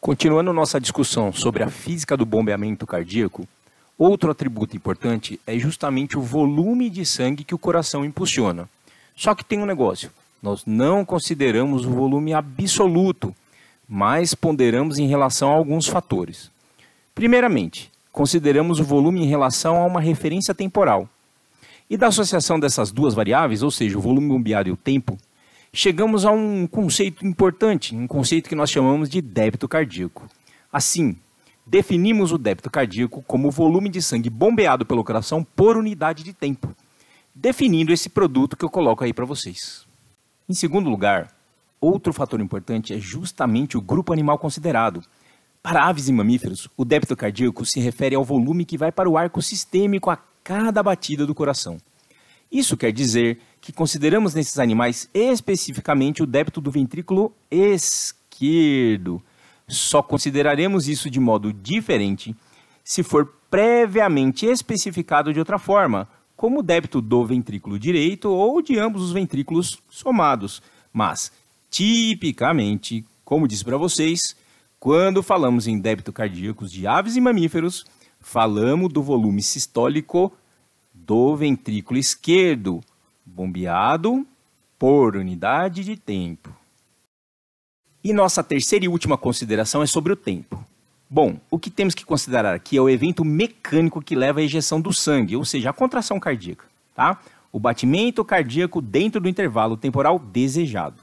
Continuando nossa discussão sobre a física do bombeamento cardíaco, outro atributo importante é justamente o volume de sangue que o coração impulsiona. Só que tem um negócio: nós não consideramos o volume absoluto, mas ponderamos em relação a alguns fatores. Primeiramente, consideramos o volume em relação a uma referência temporal. E da associação dessas duas variáveis, ou seja, o volume bombeado e o tempo, chegamos a um conceito importante, um conceito que nós chamamos de débito cardíaco. Assim, definimos o débito cardíaco como o volume de sangue bombeado pelo coração por unidade de tempo, definindo esse produto que eu coloco aí para vocês. Em segundo lugar, outro fator importante é justamente o grupo animal considerado. Para aves e mamíferos, o débito cardíaco se refere ao volume que vai para o arco sistêmico a cada batida do coração. Isso quer dizer que consideramos nesses animais especificamente o débito do ventrículo esquerdo. Só consideraremos isso de modo diferente se for previamente especificado de outra forma, como débito do ventrículo direito ou de ambos os ventrículos somados. Mas, tipicamente, como disse para vocês, quando falamos em débito cardíacos de aves e mamíferos, falamos do volume sistólico do ventrículo esquerdo, bombeado por unidade de tempo. E nossa terceira e última consideração é sobre o tempo. Bom, o que temos que considerar aqui é o evento mecânico que leva à ejeção do sangue, ou seja, a contração cardíaca, tá? O batimento cardíaco dentro do intervalo temporal desejado.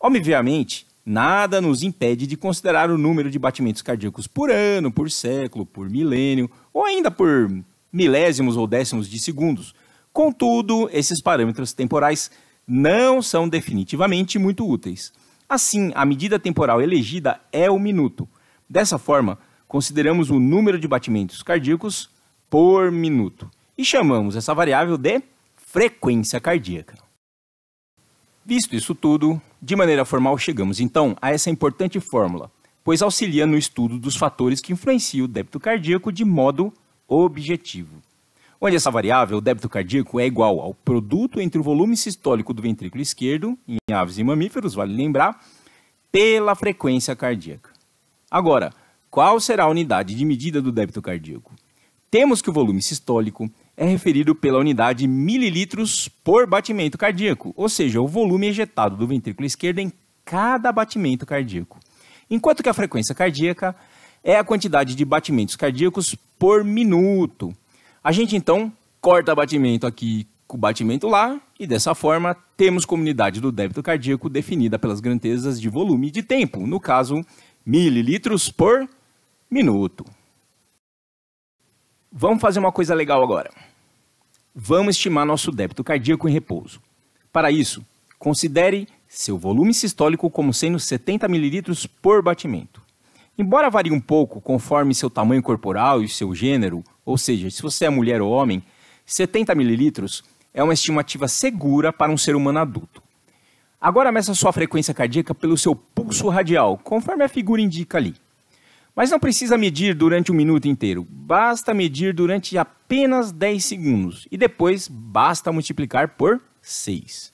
Obviamente, nada nos impede de considerar o número de batimentos cardíacos por ano, por século, por milênio, ou ainda por milésimos ou décimos de segundos. Contudo, esses parâmetros temporais não são definitivamente muito úteis. Assim, a medida temporal elegida é o minuto. Dessa forma, consideramos o número de batimentos cardíacos por minuto e chamamos essa variável de frequência cardíaca. Visto isso tudo, de maneira formal chegamos então a essa importante fórmula, pois auxilia no estudo dos fatores que influenciam o débito cardíaco de modo objetivo, onde essa variável, o débito cardíaco, é igual ao produto entre o volume sistólico do ventrículo esquerdo, em aves e mamíferos, vale lembrar, pela frequência cardíaca. Agora, qual será a unidade de medida do débito cardíaco? Temos que o volume sistólico é referido pela unidade mililitros por batimento cardíaco, ou seja, o volume ejetado do ventrículo esquerdo em cada batimento cardíaco. Enquanto que a frequência cardíaca é a quantidade de batimentos cardíacos por minuto. A gente então corta batimento aqui com batimento lá, e dessa forma temos comunidade do débito cardíaco definida pelas grandezas de volume e de tempo, no caso, mililitros por minuto. Vamos fazer uma coisa legal agora. Vamos estimar nosso débito cardíaco em repouso. Para isso, considere seu volume sistólico como sendo 70 mililitros por batimento. Embora varie um pouco conforme seu tamanho corporal e seu gênero, ou seja, se você é mulher ou homem, 70 ml é uma estimativa segura para um ser humano adulto. Agora meça sua frequência cardíaca pelo seu pulso radial, conforme a figura indica ali. Mas não precisa medir durante um minuto inteiro, basta medir durante apenas 10 segundos e depois basta multiplicar por 6.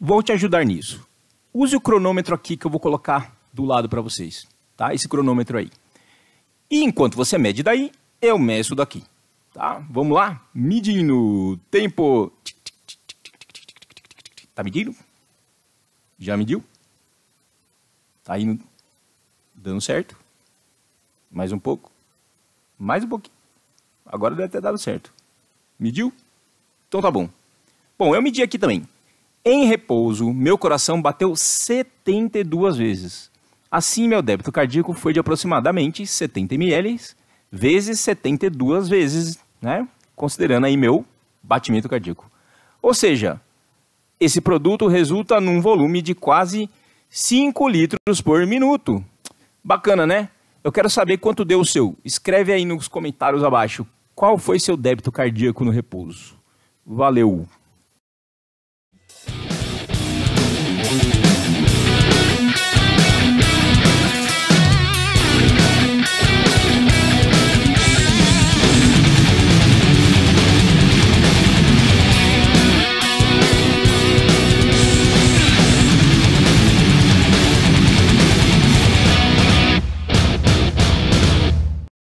Vou te ajudar nisso. Use o cronômetro aqui que eu vou colocar do lado para vocês tá? Esse cronômetro aí. E enquanto você mede daí, eu meço daqui, tá? Vamos lá? Medindo tempo. Tá medindo? Já mediu? Tá indo dando certo? Mais um pouco. Mais um pouquinho. Agora deve ter dado certo. Mediu? Então tá bom. Bom, eu medi aqui também. Em repouso, meu coração bateu 72 vezes. Assim, meu débito cardíaco foi de aproximadamente 70 ml vezes 72 vezes, né? Considerando aí meu batimento cardíaco. Ou seja, esse produto resulta num volume de quase 5 litros por minuto. Bacana, né? Eu quero saber quanto deu o seu. Escreve aí nos comentários abaixo qual foi seu débito cardíaco no repouso. Valeu!